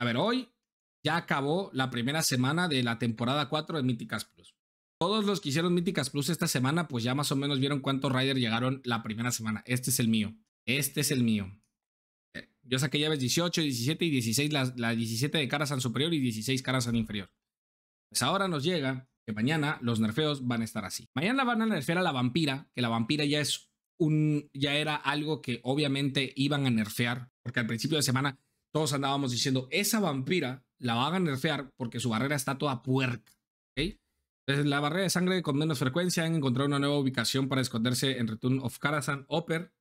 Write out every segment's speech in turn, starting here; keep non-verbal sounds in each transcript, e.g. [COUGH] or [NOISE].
A ver, hoy ya acabó la primera semana de la temporada 4 de Míticas Plus. Todos los que hicieron Míticas Plus esta semana, pues ya más o menos vieron cuántos Riders llegaron la primera semana. Este es el mío. Este es el mío. Eh, yo saqué llaves 18, 17 y 16, las la 17 de caras al superior y 16 caras al inferior. Pues ahora nos llega que mañana los nerfeos van a estar así. Mañana van a nerfear a la vampira, que la vampira ya es un, ya era algo que obviamente iban a nerfear, porque al principio de semana todos andábamos diciendo, esa vampira la van a nerfear porque su barrera está toda puerta. ¿okay? la barrera de sangre con menos frecuencia han encontrado una nueva ubicación para esconderse en Return of Karazhan Oper.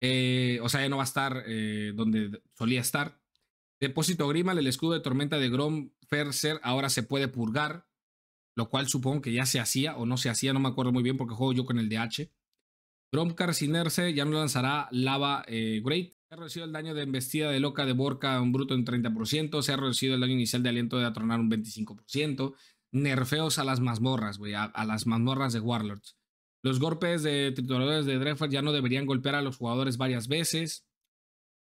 Eh, o sea, ya no va a estar eh, donde solía estar. Depósito Grimal, el escudo de tormenta de Grom Ferser ahora se puede purgar, lo cual supongo que ya se hacía o no se hacía, no me acuerdo muy bien porque juego yo con el DH. Gromkar sin ya no lanzará Lava eh, Great se ha reducido el daño de embestida de loca de Borca un bruto en 30%. Se ha reducido el daño inicial de aliento de atronar un 25%. Nerfeos a las mazmorras, güey, a, las mazmorras de Warlords. Los golpes de trituradores de Dreyfus ya no deberían golpear a los jugadores varias veces.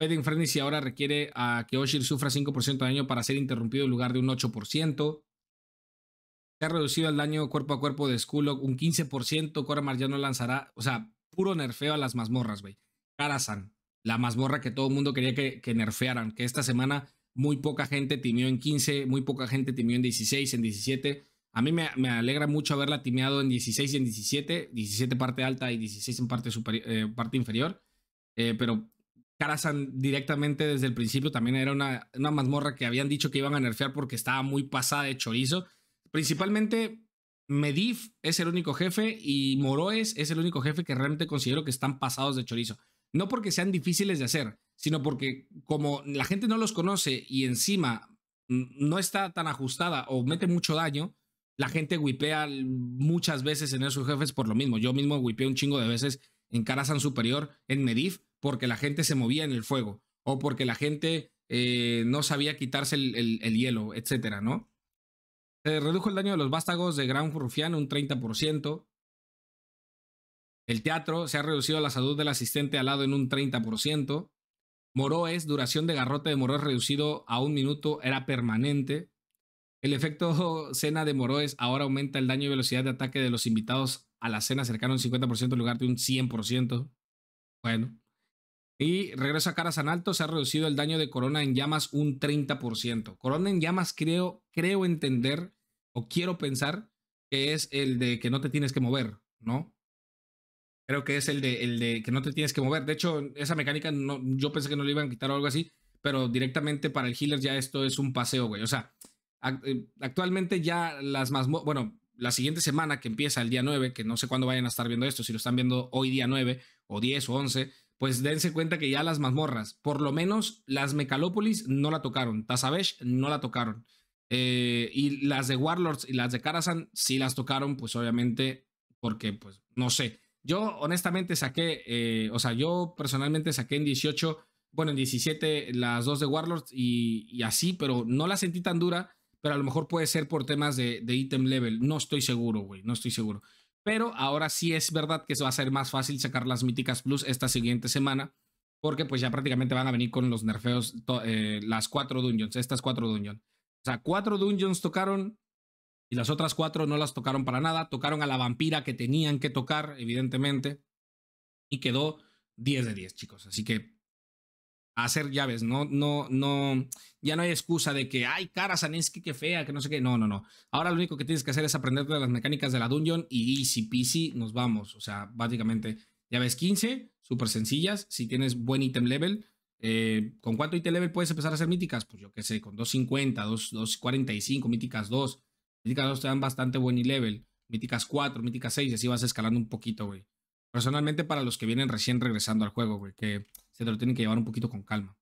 Fading Frenzy ahora requiere a que Oshir sufra 5% de daño para ser interrumpido en lugar de un 8%. Se ha reducido el daño cuerpo a cuerpo de Skullog, un 15%. Coramar ya no lanzará, o sea, puro nerfeo a las mazmorras, güey. Karazan la mazmorra que todo el mundo quería que, nerfearan, que esta semana muy poca gente timió en 15, muy poca gente timió en 16, en 17. A mí me, alegra mucho haberla timiado en 16 y en 17, 17 parte alta y 16 en parte, eh, parte inferior. Eh, pero Carasan directamente desde el principio también era una, una mazmorra que habían dicho que iban a nerfear porque estaba muy pasada de chorizo. Principalmente Medif es el único jefe y Moroes es el único jefe que realmente considero que están pasados de chorizo. No porque sean difíciles de hacer, sino porque como la gente no los conoce y encima no está tan ajustada o mete mucho daño, la gente whipea muchas veces en esos jefes por lo mismo. Yo mismo wipeé un chingo de veces en san Superior, en Medif, porque la gente se movía en el fuego o porque la gente eh, no sabía quitarse el, hielo, etcétera, ¿no? Se eh, redujo el daño de los vástagos de Gran Rufián un 30%, el teatro se ha reducido la salud del asistente al lado en un 30%. Moroes, duración de garrote de Moroes reducido a un minuto, era permanente. El efecto [LAUGHS] cena de Moroes ahora aumenta el daño y velocidad de ataque de los invitados a la cena cercano al un 50% en lugar de un 100%. Bueno. Y regreso a caras en alto, se ha reducido el daño de corona en llamas un 30%. Corona en llamas creo, creo entender o quiero pensar que es el de que no te tienes que mover, ¿no? Creo que es el de, el de que no te tienes que mover. De hecho, esa mecánica no, yo pensé que no le iban a quitar o algo así, pero directamente para el healer ya esto es un paseo, güey. O sea, eh, actualmente ya las más... Bueno, la siguiente semana que empieza el día 9, que no sé cuándo vayan a estar viendo esto, si lo están viendo hoy día 9 o 10 o 11, pues dense cuenta que ya las mazmorras, por lo menos las Mecalópolis no la tocaron, Tazavesh no la tocaron. Eh, y las de Warlords y las de Karasan sí las tocaron, pues obviamente, porque pues no sé. Yo honestamente saqué, eh, o sea, yo personalmente saqué en 18, bueno, en 17 las dos de Warlords y, así, pero no la sentí tan dura, pero a lo mejor puede ser por temas de, de item level. No estoy seguro, güey, no estoy seguro. Pero ahora sí es verdad que va a ser más fácil sacar las míticas plus esta siguiente semana, porque pues ya prácticamente van a venir con los nerfeos eh, las cuatro dungeons, estas cuatro dungeons. O sea, cuatro dungeons tocaron, y las otras cuatro no las tocaron para nada. Tocaron a la vampira que tenían que tocar, evidentemente. Y quedó 10 de 10, chicos. Así que a hacer llaves, no, no, no. Ya no hay excusa de que, ay, cara Saneski, que fea, que no sé qué. No, no, no. Ahora lo único que tienes que hacer es aprender las mecánicas de la dungeon y easy peasy, nos vamos. O sea, básicamente, llaves 15, súper sencillas. Si tienes buen ítem level, eh, ¿Con cuánto item level puedes empezar a hacer míticas? Pues yo que sé, con 250, 245, míticas 2. Míticas 2 te dan bastante buen level. Míticas 4, míticas 6, y así vas escalando un poquito, güey. Personalmente para los que vienen recién regresando al juego, güey, que se te lo tienen que llevar un poquito con calma.